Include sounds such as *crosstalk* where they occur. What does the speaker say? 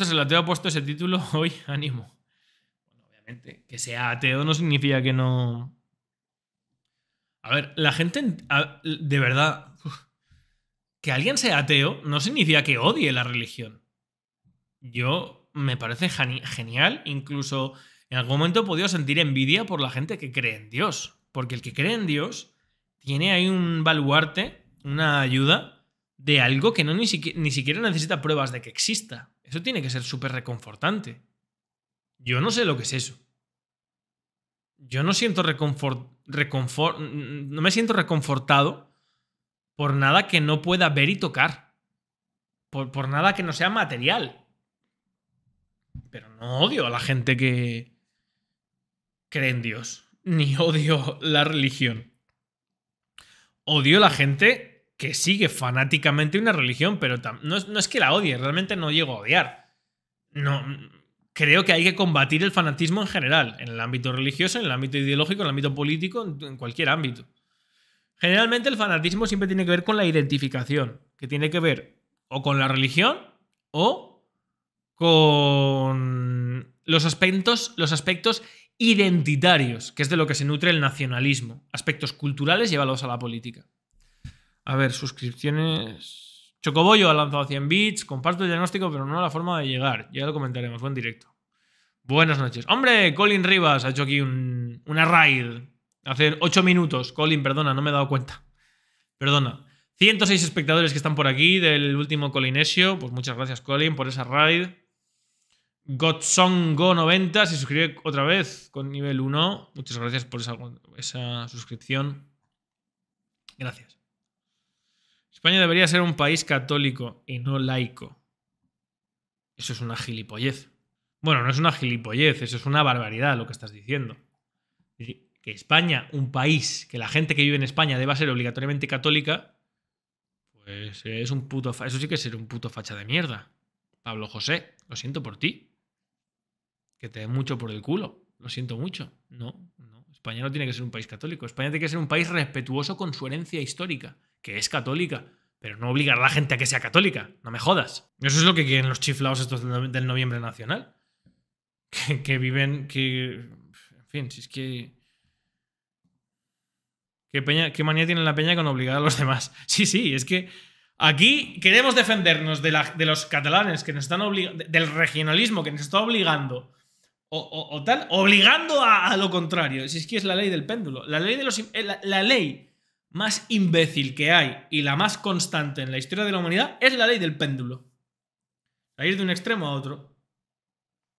el ateo ha puesto ese título *laughs* hoy, ánimo. Bueno, obviamente, que sea ateo no significa que no. A ver, la gente. De verdad. que alguien sea ateo no significa que odie la religión. Yo me parece genial, incluso en algún momento he podido sentir envidia por la gente que cree en Dios. Porque el que cree en Dios tiene ahí un baluarte, una ayuda de algo que no ni siquiera necesita pruebas de que exista tiene que ser súper reconfortante. Yo no sé lo que es eso. Yo no siento reconfort, reconfort, no me siento reconfortado por nada que no pueda ver y tocar. Por, por nada que no sea material. Pero no odio a la gente que cree en Dios. *laughs* Ni odio la religión. Odio a la gente que sigue fanáticamente una religión, pero no es, que la odie, realmente no llego a odiar. No, creo que hay que combatir el fanatismo en general, en el ámbito religioso, en el ámbito ideológico, en el ámbito político, en, cualquier ámbito. Generalmente el fanatismo siempre tiene que ver con la identificación, que tiene que ver o con la religión o con los aspectos, los aspectos identitarios, que es de lo que se nutre el nacionalismo, aspectos culturales llevados a la política. A ver, suscripciones. Chocobollo ha lanzado 100 bits. Comparto el diagnóstico, pero no la forma de llegar. Ya lo comentaremos. Buen directo. Buenas noches. Hombre, Colin Rivas ha hecho aquí un, una raid. Hace 8 minutos. Colin, perdona, no me he dado cuenta. Perdona. 106 espectadores que están por aquí del último Colinesio. Pues muchas gracias, Colin, por esa raid. Go 90 se suscribe otra vez con nivel 1. Muchas gracias por esa suscripción. Gracias. España debería ser un país católico y no laico. Eso es una gilipollez. Bueno, no es una gilipollez, eso es una barbaridad lo que estás diciendo. Que España, un país, que la gente que vive en España deba ser obligatoriamente católica, pues es un puto. Eso sí que es ser un puto facha de mierda. Pablo José, lo siento por ti. Que te den mucho por el culo. Lo siento mucho. No, España no tiene que ser un país católico. España tiene que ser un país respetuoso con su herencia histórica, que es católica. Pero no obligar a la gente a que sea católica. No me jodas. Eso es lo que quieren los chiflados estos del noviembre nacional. *laughs* Que, viven, que... En fin, si es que... ¿Qué, peña, manía tienen la peña con obligar a los demás? *laughs* Sí, sí, es que aquí queremos defendernos de, de los catalanes que nos están obligando, del regionalismo que nos está obligando o, tal, obligando a, lo contrario. Si es que es la ley del péndulo. La ley, de eh, la, ley más imbécil que hay y la más constante en la historia de la humanidad es la ley del péndulo. A ir de un extremo a otro.